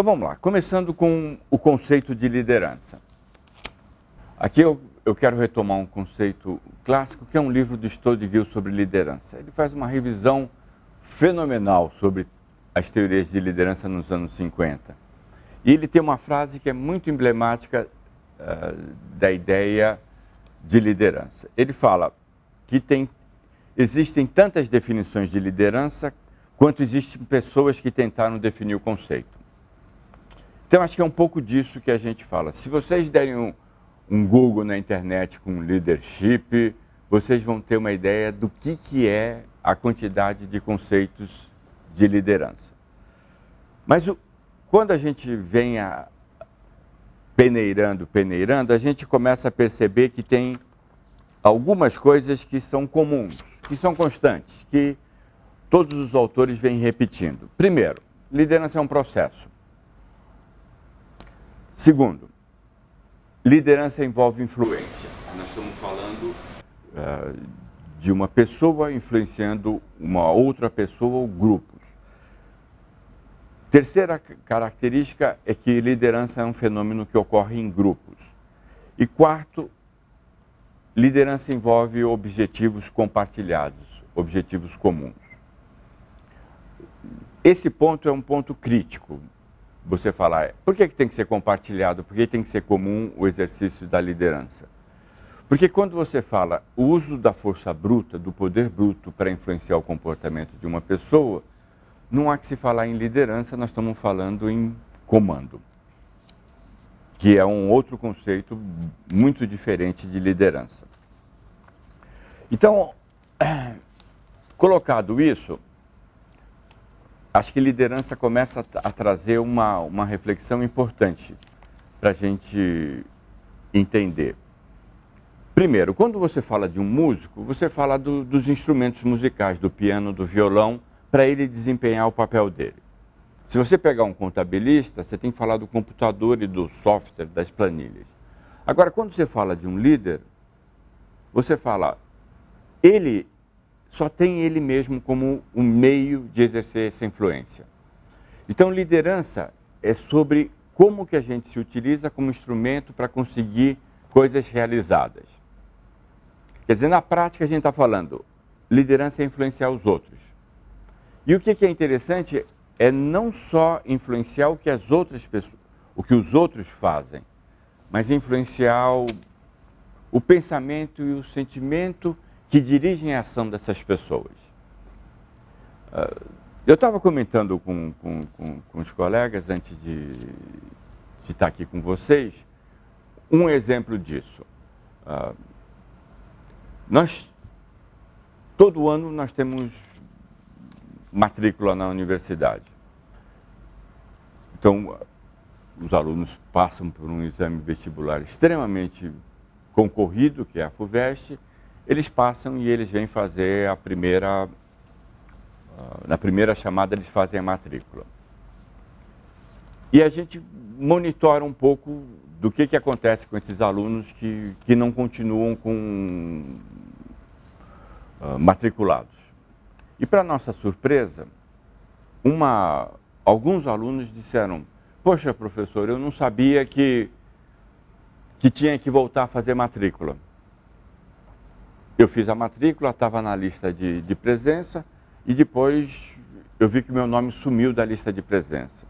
Então vamos lá, começando com o conceito de liderança. Aqui eu, eu quero retomar um conceito clássico, que é um livro do Stoddgill sobre liderança. Ele faz uma revisão fenomenal sobre as teorias de liderança nos anos 50. E ele tem uma frase que é muito emblemática uh, da ideia de liderança. Ele fala que tem, existem tantas definições de liderança quanto existem pessoas que tentaram definir o conceito. Então, acho que é um pouco disso que a gente fala. Se vocês derem um, um Google na internet com leadership, vocês vão ter uma ideia do que, que é a quantidade de conceitos de liderança. Mas o, quando a gente vem a, peneirando, peneirando, a gente começa a perceber que tem algumas coisas que são comuns, que são constantes, que todos os autores vêm repetindo. Primeiro, liderança é um processo. Segundo, liderança envolve influência. Nós estamos falando uh, de uma pessoa influenciando uma outra pessoa ou grupos. Terceira característica é que liderança é um fenômeno que ocorre em grupos. E quarto, liderança envolve objetivos compartilhados, objetivos comuns. Esse ponto é um ponto crítico, você falar, é, por que, que tem que ser compartilhado? Por que tem que ser comum o exercício da liderança? Porque quando você fala o uso da força bruta, do poder bruto para influenciar o comportamento de uma pessoa, não há que se falar em liderança, nós estamos falando em comando, que é um outro conceito muito diferente de liderança. Então, colocado isso, acho que liderança começa a, a trazer uma, uma reflexão importante para a gente entender. Primeiro, quando você fala de um músico, você fala do, dos instrumentos musicais, do piano, do violão, para ele desempenhar o papel dele. Se você pegar um contabilista, você tem que falar do computador e do software, das planilhas. Agora, quando você fala de um líder, você fala, ele só tem ele mesmo como um meio de exercer essa influência. Então, liderança é sobre como que a gente se utiliza como instrumento para conseguir coisas realizadas. Quer dizer, na prática a gente está falando, liderança é influenciar os outros. E o que, que é interessante é não só influenciar o que as outras pessoas, o que os outros fazem, mas influenciar o, o pensamento e o sentimento que dirigem a ação dessas pessoas. Ah, eu estava comentando com, com, com, com, os colegas antes de, de, estar aqui com vocês um exemplo disso. Ah, nós, todo ano, nós temos matrícula na universidade. Então, os alunos passam por um exame vestibular extremamente concorrido, que é a FUVEST, eles passam e eles vêm fazer a primeira. Ah, na primeira chamada, eles fazem a matrícula. E a gente monitora um pouco do que, que acontece com esses alunos que, que não continuam com uh, matriculados. E para nossa surpresa, uma, alguns alunos disseram, poxa professor, eu não sabia que, que tinha que voltar a fazer matrícula. Eu fiz a matrícula, estava na lista de, de presença e depois eu vi que meu nome sumiu da lista de presença.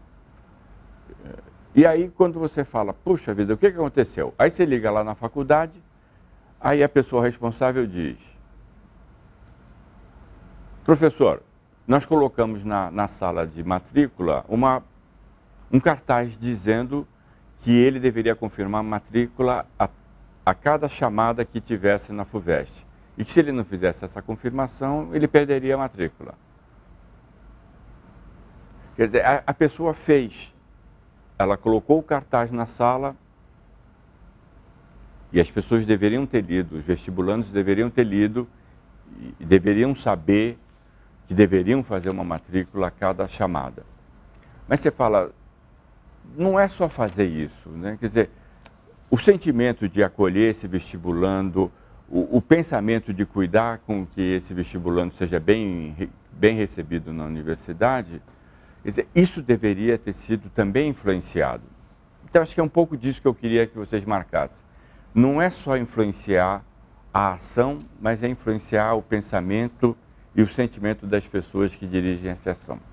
E aí, quando você fala, puxa vida, o que, que aconteceu? Aí você liga lá na faculdade, aí a pessoa responsável diz: Professor, nós colocamos na, na sala de matrícula uma, um cartaz dizendo que ele deveria confirmar a matrícula a, a cada chamada que tivesse na FUVEST. E que se ele não fizesse essa confirmação, ele perderia a matrícula. Quer dizer, a, a pessoa fez, ela colocou o cartaz na sala e as pessoas deveriam ter lido, os vestibulandos deveriam ter lido e deveriam saber que deveriam fazer uma matrícula a cada chamada. Mas você fala, não é só fazer isso, né? Quer dizer, o sentimento de acolher esse vestibulando, o, o, pensamento de cuidar com que esse vestibulando seja bem, bem recebido na universidade, isso deveria ter sido também influenciado. Então, acho que é um pouco disso que eu queria que vocês marcassem. Não é só influenciar a ação, mas é influenciar o pensamento e o sentimento das pessoas que dirigem essa ação.